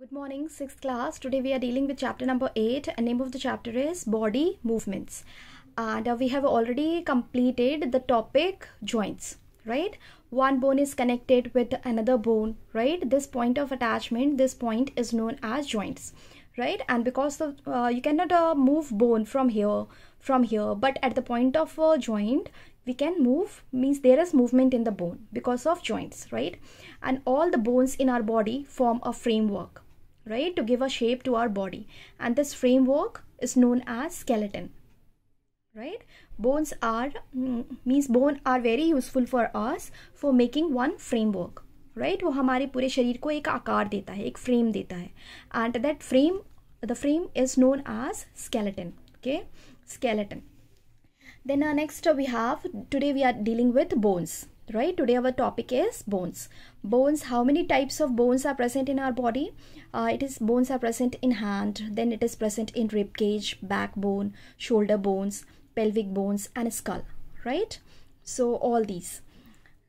Good morning, 6th class. Today we are dealing with chapter number 8 The name of the chapter is Body Movements. And uh, we have already completed the topic joints, right? One bone is connected with another bone, right? This point of attachment, this point is known as joints, right? And because of, uh, you cannot uh, move bone from here, from here, but at the point of a uh, joint, we can move means there is movement in the bone because of joints right and all the bones in our body form a framework right to give a shape to our body and this framework is known as skeleton right bones are mm, means bone are very useful for us for making one framework right wo hamare pure sharir ko ek aakar deta frame deta and that frame the frame is known as skeleton okay skeleton then uh, next uh, we have today we are dealing with bones right today our topic is bones bones how many types of bones are present in our body uh, it is bones are present in hand then it is present in rib cage backbone shoulder bones pelvic bones and skull right so all these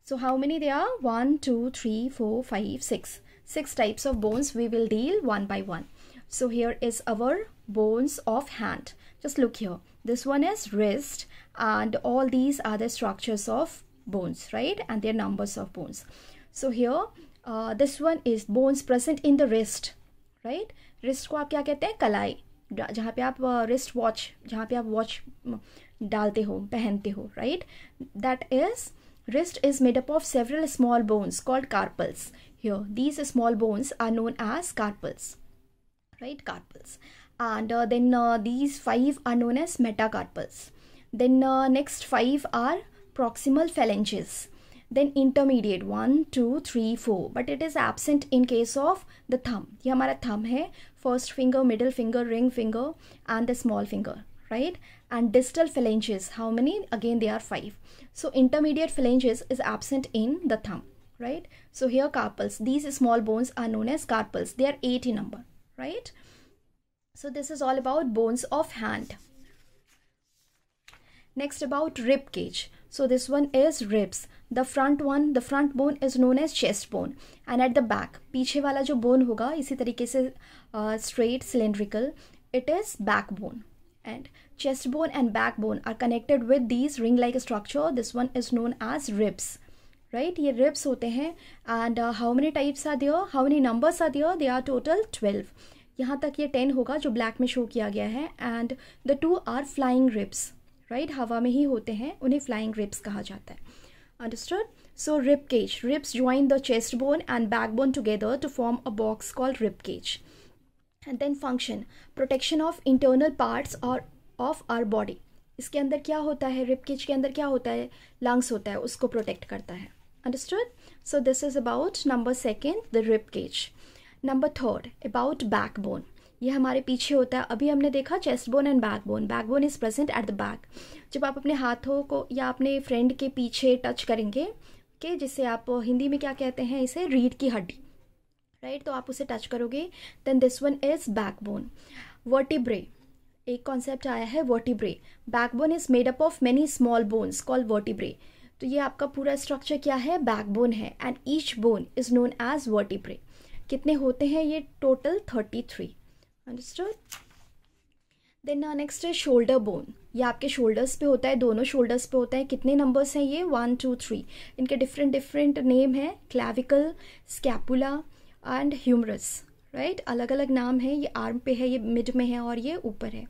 so how many they are One, two, three, four, five, six. Six types of bones we will deal one by one so here is our bones of hand just look here this one is wrist and all these are the structures of bones right and their numbers of bones so here uh, this one is bones present in the wrist right wrist ko आप kya कहते hain? Kalai, jahan pe आप wrist watch जहाँ पे आप watch uh, डालते हो पहनते हो right that wrist is made up of several small bones called carpals. Here, these small bones are known as carpals, right? Carpals. And uh, then uh, these five are known as metacarpals. Then uh, next five are proximal phalanges then intermediate one two three four but it is absent in case of the thumb ये हमारा thumb है first finger middle finger ring finger and the small finger right and distal phalanges how many again they are five so intermediate phalanges is absent in the thumb right so here carpals these small bones are known as carpals they are eight in number right so this is all about bones of hand next about rib cage So this one is ribs. The front one, the front bone is known as chest bone. And at the back, piche wala jo bone hoga isi tarike se uh, straight, cylindrical, it is backbone. And chest bone and backbone are connected with these ring-like structure. This one is known as ribs. Right right? ये ribs होते हैं and how many types are there how many numbers are there they are total twelve यहाँ तक ये ten होगा जो black में show किया गया है and the two are flying ribs right हवा में ही होते हैं उन्हें फ्लाइंग रिप्स कहा जाता है understood so rib cage ribs join the chest bone and back bone together to form a box called rib cage and then function protection of internal parts और of our body इसके अंदर क्या होता है rib cage के अंदर क्या होता है लंग्स होता है उसको प्रोटेक्ट करता है so this is about number second the rib cage number third about back bone ये हमारे पीछे होता है अभी हमने देखा chest bone and back bone back bone is present at the back जब आप अपने हाथों को या अपने फ्रेंड के पीछे टच करेंगे के जिसे आप हिंदी में क्या कहते हैं इसे रीढ़ की हड्डी राइट right? तो आप उसे टच करोगे then this one is back bone vertebrae एक कॉन्सेप्ट आया है vertebrae back bone is made up of many small bones call vertebrae तो ये आपका पूरा स्ट्रक्चर क्या है बैक बोन है and each bone is known as vertebrae कितने होते हैं ये total thirty three understood then next है शोल्डर बोन ये आपके शोल्डर्स पे होता है दोनों शोल्डर्स पे होता है कितने नंबर्स हैं ये वन टू थ्री इनके डिफरेंट डिफरेंट नेम है clavicle scapula and humerus right अलग अलग नाम है ये आर्म पे है ये मिड में है और ये ऊपर है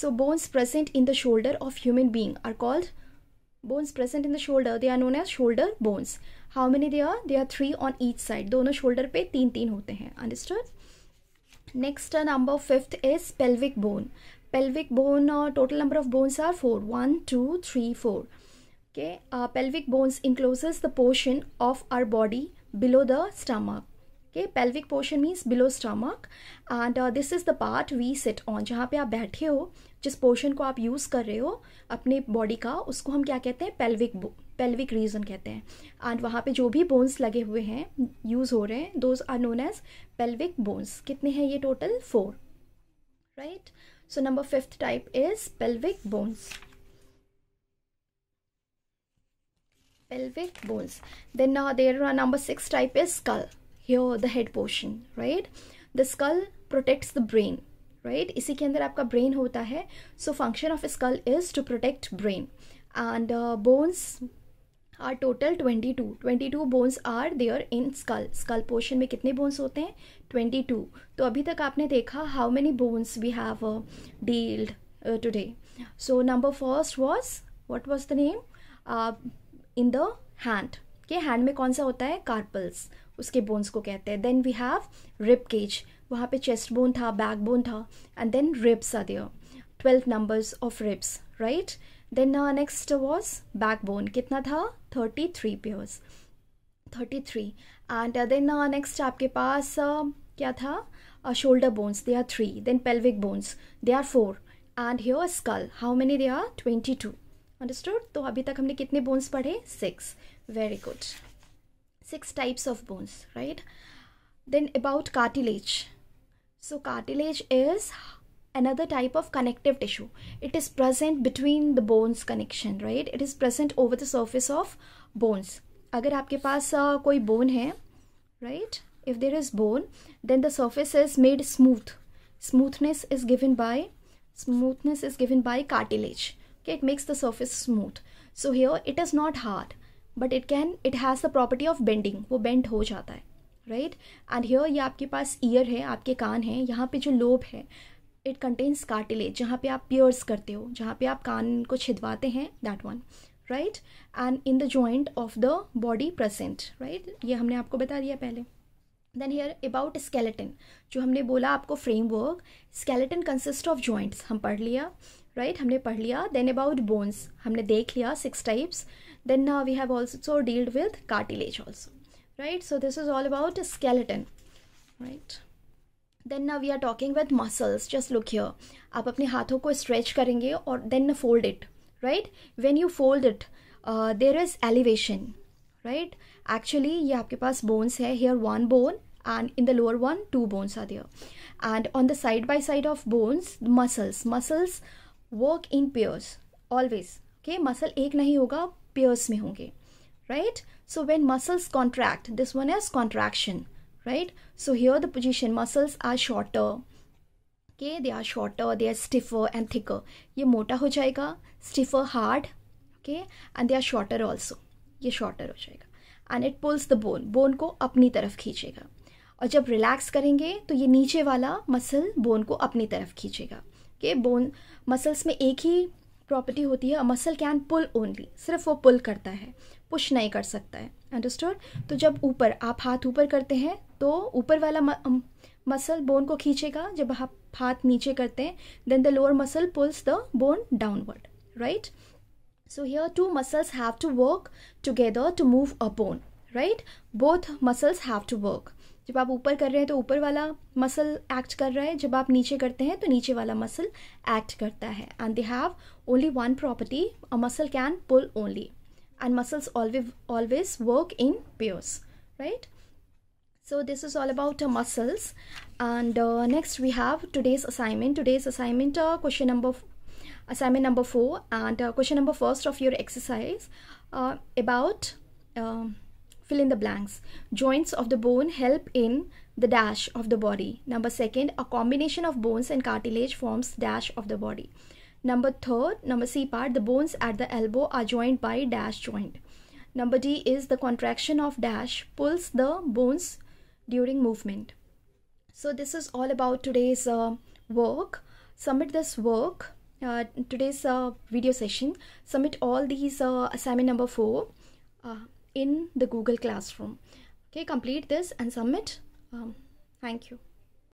so bones present in the shoulder of human being are called bones present in the shoulder they are known as shoulder bones how many they are they are three on each side दोनों shoulder पे तीन तीन होते हैं understood Next uh, number fifth is pelvic bone. Pelvic bone uh, total number of bones are 4. two, three, four. Okay. Uh, pelvic bones encloses the portion of our body below the stomach. Okay, pelvic portion means below stomach and uh, this is the part we sit on. जहाँ पे आप बैठे हो जिस portion को आप use कर रहे हो अपने बॉडी का उसको हम क्या कहते हैं पेल्विक पेल्विक रीजन कहते हैं एंड वहाँ पे जो भी बोन्स लगे हुए हैं यूज़ हो रहे हैं those are known as pelvic bones कितने हैं ये total four right so number fifth type is pelvic bones pelvic bones then there number six type is skull is skull here the head portion the the skull protects right right? इसी के अंदर आपका brain होता है so function of skull is to protect brain and bones are total twenty two twenty two bones are there in skull skull portion में कितने bones होते हैं ट्वेंटी टू तो अभी तक आपने देखा how many bones we have dealt today so number first was what was the name in the hand के हैंड में कौन सा होता है कार्पल्स उसके बोन्स को कहते हैं then we have rib cage वहाँ पे चेस्ट बोन था बैक बोन था एंड देन रिब्स आ दिया twelve numbers of ribs right then next was back bone कितना था thirty three pairs thirty three and then next आपके पास uh, क्या था shoulder bones they are three then pelvic bones they are four and here skull how many they are twenty two understood तो अभी तक हमने कितने बोन्स पढ़े six very good six types of bones right then about cartilage So cartilage is another type of connective tissue. It is present between the bones connection, right? It is present over the surface of bones. अगर आपके पास uh, कोई bone है, right? If there is bone, then the surface is made smooth. Smoothness is given by smoothness is given by cartilage. Okay, it makes the surface smooth. So here it is not hard, but it can it has the property of bending. वो bend हो जाता है. Right and here ये आपके पास year है आपके कान है यहाँ पे जो लोब है इट कंटेन्स कार्टिलेज जहाँ पे आप पियर्स करते हो जहाँ पे आप कान को छिदवाते हैं that one right and in the joint of the body present right ये हमने आपको बता दिया पहले देन हेयर अबाउट स्केलेटन जो हमने बोला आपको framework skeleton consist of joints हम पढ़ लिया राइट right? हमने पढ़ लिया देन अबाउट बोन्स हमने देख लिया six types then we have also dealt with cartilage also right so this is all about a skeleton right then now we are talking with muscles just look here aap apne haathon ko stretch karenge or then fold it right when you fold it uh, there is elevation right actually ye aapke paas bones hai here one bone and in the lower one two bones are there and on the side by side of bones muscles muscles work in pairs always okay muscle ek nahi hoga pairs mein honge right? So when muscles contract, this one is contraction, right? So here the position muscles are shorter, okay? They are shorter, they are stiffer and thicker. ye mota ho jayega stiffer, hard, okay? And they are shorter also. ye shorter ho jayega And it pulls the bone. Bone ko apni taraf khichega और जब relax करेंगे तो ये नीचे वाला muscle bone को अपनी तरफ खींचेगा के बोन मसल्स में एक ही प्रॉपर्टी होती है मसल कैन पुल ओनली सिर्फ वो पुल करता है पुश नहीं कर सकता है अंडरस्टूड तो जब ऊपर आप हाथ ऊपर करते हैं तो ऊपर वाला मसल बोन को खींचेगा जब आप हाथ नीचे करते हैं then the lower muscle pulls the bone downward right so here two muscles have to work together to move a bone right both muscles have to work जब आप ऊपर कर रहे हैं तो ऊपर वाला मसल एक्ट कर रहा है जब आप नीचे करते हैं तो नीचे वाला मसल एक्ट करता है and they have only one property a muscle can pull only and muscles always work in pairs right so this is all about muscles and next we have today's assignment today's assignment question number assignment number four and question number first of your exercise about fill in the blanks. Joints of the bone help in the dash of the body. Number second, a combination of bones and cartilage forms dash of the body. Number third, number C part, the bones at the elbow are joined by dash joint. Number D is the contraction of dash pulls the bones during movement. So this is all about today's uh, work. Submit this work, uh, today's uh, video session. Submit all these uh, assignment number 4. Uh, in the Google Classroom. Okay, complete this and submit. Um, thank you.